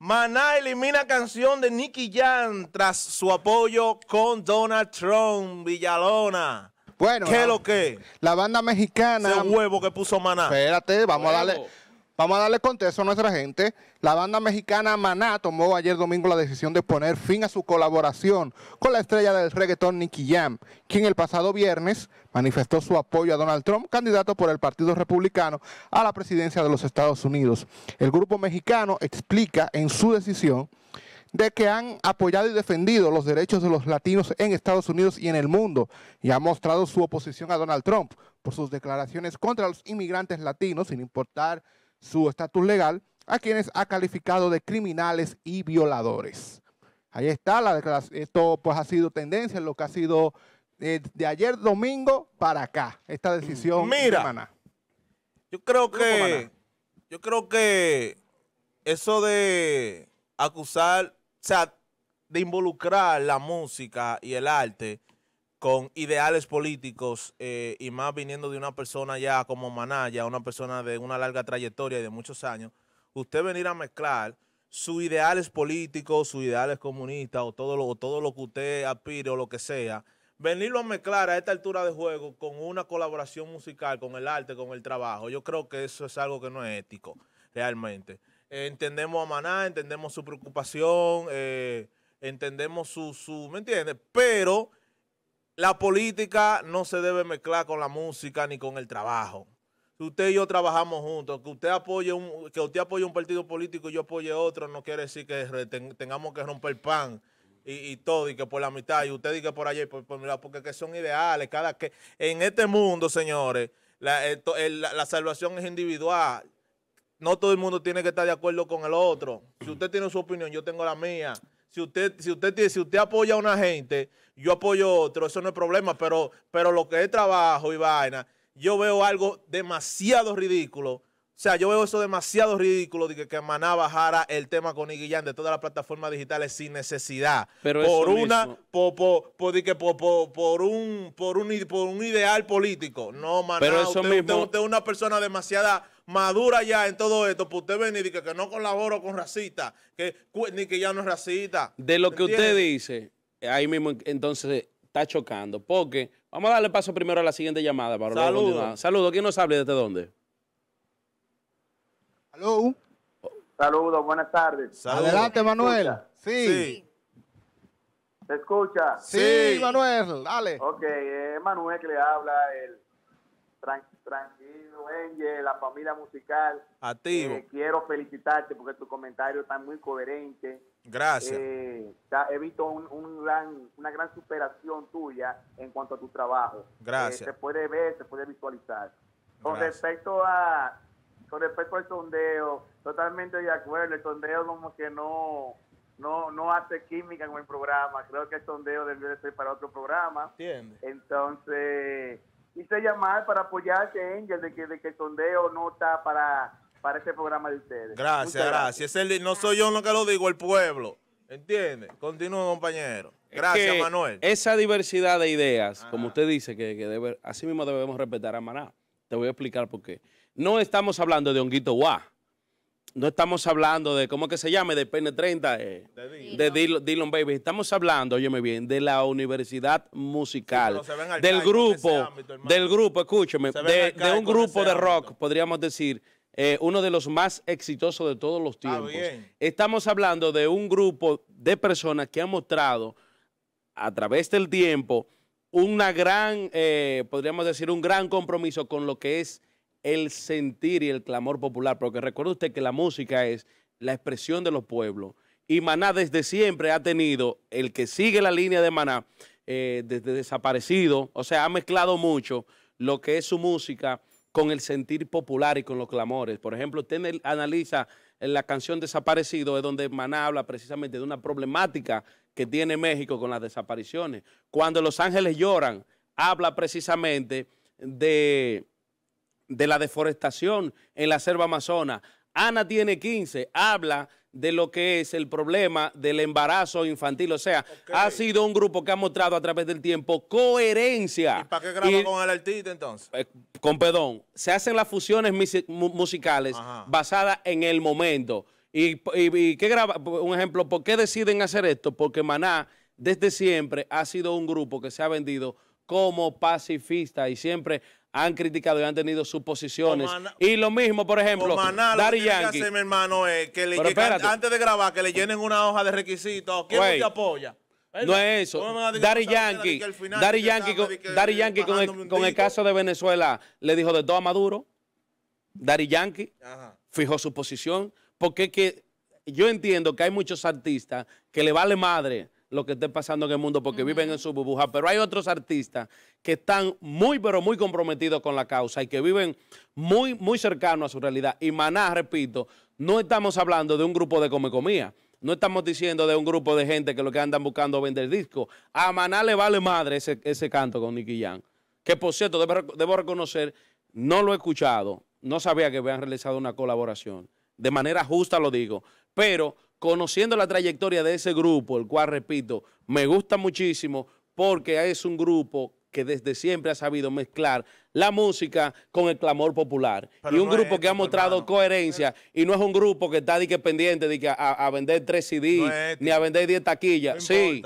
Maná elimina canción de Nicky Jam tras su apoyo con Donald Trump, Villalona. Bueno, ¿qué la, lo que? La banda mexicana. Ese huevo que puso Maná. Espérate, vamos a darle. Vamos a darle contexto a nuestra gente. La banda mexicana Maná tomó ayer domingo la decisión de poner fin a su colaboración con la estrella del reggaetón Nicky Jam, quien el pasado viernes manifestó su apoyo a Donald Trump, candidato por el Partido Republicano a la presidencia de los Estados Unidos. El grupo mexicano explica en su decisión de que han apoyado y defendido los derechos de los latinos en Estados Unidos y en el mundo y ha mostrado su oposición a Donald Trump por sus declaraciones contra los inmigrantes latinos, sin importar su estatus legal a quienes ha calificado de criminales y violadores. Ahí está la Esto pues ha sido tendencia en lo que ha sido eh, de ayer domingo para acá, esta decisión. Mm, mira, semana. yo creo que, yo creo que eso de acusar, o sea, de involucrar la música y el arte con ideales políticos eh, y más viniendo de una persona ya como Manaya, una persona de una larga trayectoria y de muchos años, usted venir a mezclar sus ideales políticos, sus ideales comunistas o todo lo, todo lo que usted aspire o lo que sea, venirlo a mezclar a esta altura de juego con una colaboración musical, con el arte, con el trabajo, yo creo que eso es algo que no es ético realmente. Eh, entendemos a Maná, entendemos su preocupación, eh, entendemos su, su, ¿me entiendes? Pero la política no se debe mezclar con la música ni con el trabajo. Si usted y yo trabajamos juntos, que usted apoye un, que usted apoye un partido político y yo apoye otro, no quiere decir que tengamos que romper pan y, todo, y que por la mitad, y usted diga por allá por, porque que son ideales, cada que en este mundo, señores, la salvación es individual no todo el mundo tiene que estar de acuerdo con el otro. Si usted tiene su opinión, yo tengo la mía. Si usted, si usted, si usted apoya a una gente, yo apoyo a otro, eso no es problema, pero, pero lo que es trabajo y vaina, yo veo algo demasiado ridículo. O sea, yo veo eso demasiado ridículo de que, que Maná bajara el tema con Iguillán de todas las plataformas digitales sin necesidad. Pero por una, por, por, por, por, un, por un por un ideal político. No, Maná, usted, usted es una persona demasiada madura ya en todo esto, pues usted venir y que, que, no colaboro con racista, que, ni que ya no es racista. De lo que usted dice, ahí mismo entonces está chocando, porque vamos a darle paso primero a la siguiente llamada para Saludos. Saludos, ¿quién nos habla y desde dónde? Hello. Saludos, buenas tardes. Adelante, Manuel. Sí. ¿Se escucha? Sí, Manuel, dale. Ok, eh, Manuel que le habla, el tranquilo, Angel, la familia musical. A eh, quiero felicitarte porque tu comentario está muy coherente Gracias. Eh, he visto un, gran, una gran superación tuya en cuanto a tu trabajo. Gracias. Eh, se puede ver, se puede visualizar. Con respecto a con respecto al sondeo, totalmente de acuerdo. El sondeo como que no no, no hace química en el programa. Creo que el sondeo debe de ser para otro programa. Entiende. Entonces, quise llamar para apoyarte, Angel, de que, de que el sondeo no está para, para este programa de ustedes. Gracias, gracias. no soy yo lo que lo digo, el pueblo. ¿Entiendes? Continúo, compañero. Gracias, Manuel. Esa diversidad de ideas, como usted dice, que, que debe, así mismo debemos respetar a Maná. Te voy a explicar por qué. No estamos hablando de Honguito Guá no estamos hablando de, ¿cómo que se llame? De PN30, eh, de, Dylan. Baby. Estamos hablando, óyeme bien, de la universidad musical, del grupo, del grupo, escúcheme, de, un grupo de rock, podríamos decir, eh, uno de los más exitosos de todos los tiempos. estamos hablando de un grupo de personas que han mostrado a través del tiempo una gran, eh, podríamos decir, un gran compromiso con lo que es el sentir y el clamor popular, porque recuerde usted que la música es la expresión de los pueblos. Y Maná desde siempre ha tenido, el que sigue la línea de Maná, eh, desde desaparecido, o sea, ha mezclado mucho lo que es su música con el sentir popular y con los clamores. Por ejemplo, usted analiza en la canción Desaparecido, es donde Maná habla precisamente de una problemática que tiene México con las desapariciones. Cuando Los Ángeles lloran, habla precisamente de de la deforestación en la selva amazona. Ana tiene 15, habla de lo que es el problema del embarazo infantil. O sea, ha sido un grupo que ha mostrado a través del tiempo coherencia. ¿Y para qué graba con el artista entonces? Eh, con Pedón. se hacen las fusiones musicales basadas en el momento. Y, y qué graba, un ejemplo, ¿por qué deciden hacer esto? Porque Maná desde siempre ha sido un grupo que se ha vendido como pacifista y siempre han criticado y han tenido sus posiciones. y lo mismo, por ejemplo, Dari Yankee. Que hermano, es que, le, antes de grabar, que le llenen una hoja de requisitos. ¿Quién te apoya? No es eso. Dari Yankee, Dari Yankee, con, el, caso de Venezuela le dijo de todo a Maduro. Dari Yankee fijó su posición. Porque que yo entiendo que hay muchos artistas que le vale madre lo que esté pasando en el mundo porque viven en su burbuja, pero hay otros artistas que están muy, pero muy comprometidos con la causa y que viven muy, muy cercanos a su realidad. Y Maná, repito, no estamos hablando de un grupo de comía No estamos diciendo de un grupo de gente que lo que andan buscando es vender discos. A Maná le vale madre ese, canto con Nicky Jan. Que por cierto, debo, debo reconocer, no lo he escuchado. No sabía que habían realizado una colaboración. De manera justa lo digo. Pero conociendo la trayectoria de ese grupo, el cual, repito, me gusta muchísimo porque es un grupo que desde siempre ha sabido mezclar la música con el clamor popular. y un grupo que ha mostrado coherencia y no es un grupo que está de que pendiente de que a, vender tres CD ni a vender 10 taquillas. sí,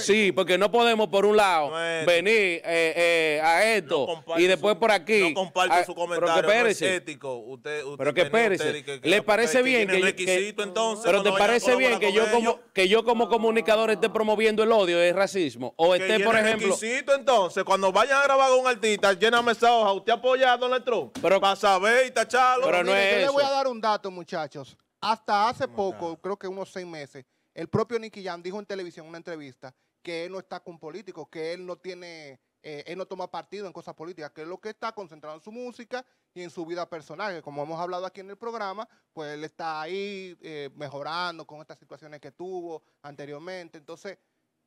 sí, porque no podemos por un lado venir eh, eh, a esto y después por aquí. No comparto su comentario, pero que Usted, pero que ¿le parece bien que, entonces, pero te parece bien que yo como que yo como comunicador esté promoviendo el odio, el racismo o esté por ejemplo entonces cuando vayan a grabar a un artista, lléname esa hoja, usted apoya a Donald pero, para saber y Pero no es yo le voy a dar un dato, muchachos. Hasta hace poco, creo que unos seis meses, el propio Nicky Jam dijo en televisión en una entrevista que él no está con políticos, que él no tiene, eh, él no toma partido en cosas políticas, que es lo que está concentrado en su música y en su vida personal, que como hemos hablado aquí en el programa, pues él está ahí eh, mejorando con estas situaciones que tuvo anteriormente. Entonces,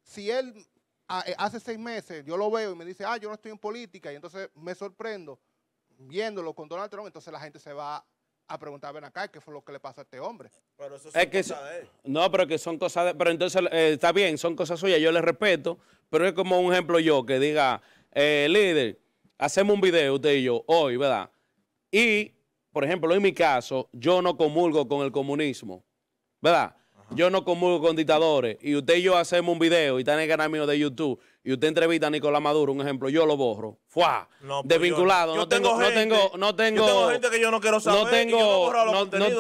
si él Ah, eh, hace seis meses yo lo veo y me dice, ah, yo no estoy en política, y entonces me sorprendo viéndolo con Donald Trump, entonces la gente se va a preguntar, ven acá, ¿qué fue lo que le pasó a este hombre? Pero eso es de él. No, pero que son cosas de Pero entonces, eh, está bien, son cosas suyas, yo le respeto, pero es como un ejemplo yo que diga, eh, líder, hacemos un video usted y yo hoy, ¿verdad? Y, por ejemplo, en mi caso, yo no comulgo con el comunismo, ¿verdad? yo no comulgo con dictadores, y usted y yo hacemos un video y está en el canal mío de YouTube, y usted entrevista a Nicolás Maduro, un ejemplo, yo lo borro. ¡Fuah! Pues Desvinculado. no, tengo, no tengo, no tengo, tengo gente que yo no quiero saber. tengo,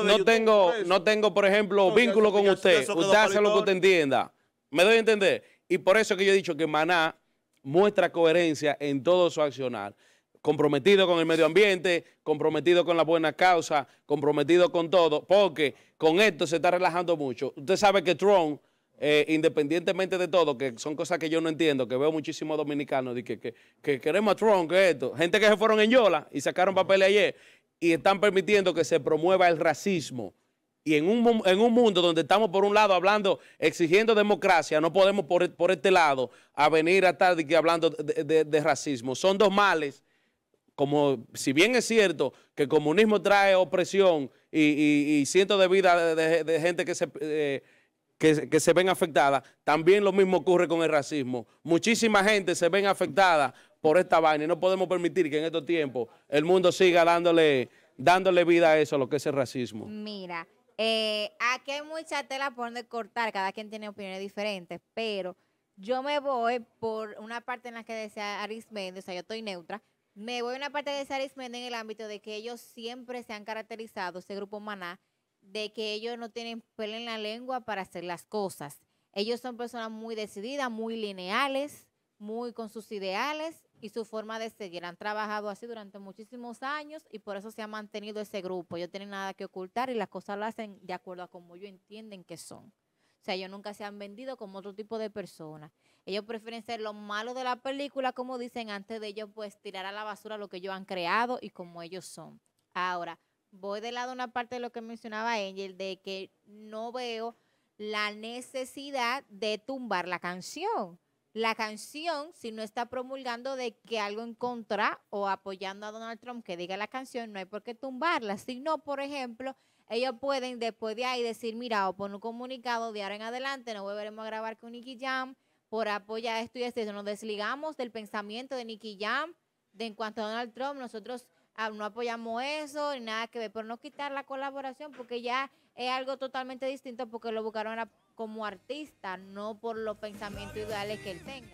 no, tengo, no tengo, por ejemplo, vínculo con usted. Usted hace lo que usted entienda. Me doy a entender. Y por eso que yo he dicho que Maná muestra coherencia en todo su accionar comprometido con el medio ambiente, comprometido con la buena causa, comprometido con todo, porque con esto se está relajando mucho. Usted sabe que Trump, eh, independientemente de todo, que son cosas que yo no entiendo, que veo muchísimos dominicanos, de que, que, queremos a Trump, que esto, gente que se fueron en Yola y sacaron papeles ayer y están permitiendo que se promueva el racismo. Y en un, en un mundo donde estamos, por un lado, hablando, exigiendo democracia, no podemos por, este lado a venir a estar hablando de racismo. Son dos males como si bien es cierto que el comunismo trae opresión y, cientos de vidas de, gente que se, eh, se ven afectadas, también lo mismo ocurre con el racismo. Muchísima gente se ven afectada por esta vaina y no podemos permitir que en estos tiempos el mundo siga dándole, dándole vida a eso, lo que es el racismo. Mira, eh, aquí hay mucha tela por donde cortar, cada quien tiene opiniones diferentes, pero yo me voy por una parte en la que decía Arismendi, o sea, yo estoy neutra, me voy a una parte de Sarismen en el ámbito de que ellos siempre se han caracterizado, ese grupo Maná, de que ellos no tienen pelo en la lengua para hacer las cosas. Ellos son personas muy decididas, muy lineales, muy con sus ideales y su forma de seguir. Han trabajado así durante muchísimos años y por eso se ha mantenido ese grupo. Ellos tienen nada que ocultar y las cosas lo hacen de acuerdo a como ellos entienden que son. O sea, ellos nunca se han vendido como otro tipo de personas. Ellos prefieren ser los malos de la película, como dicen, antes de ellos pues tirar a la basura lo que ellos han creado y como ellos son. Ahora, voy de lado una parte de lo que mencionaba Angel, de que no veo la necesidad de tumbar la canción. La canción, si no está promulgando de que algo en contra o apoyando a Donald Trump que diga la canción, no hay por qué tumbarla, sino, por ejemplo, ellos pueden después de ahí decir, mira, o por un comunicado de ahora en adelante, no volveremos a grabar con Nicky Jam por apoyar esto y esto. Nos desligamos del pensamiento de Nicky Jam de en cuanto a Donald Trump. Nosotros ah, no apoyamos eso ni nada que ver, por no quitar la colaboración porque ya es algo totalmente distinto porque lo buscaron como artista, no por los pensamientos ideales que él tenga.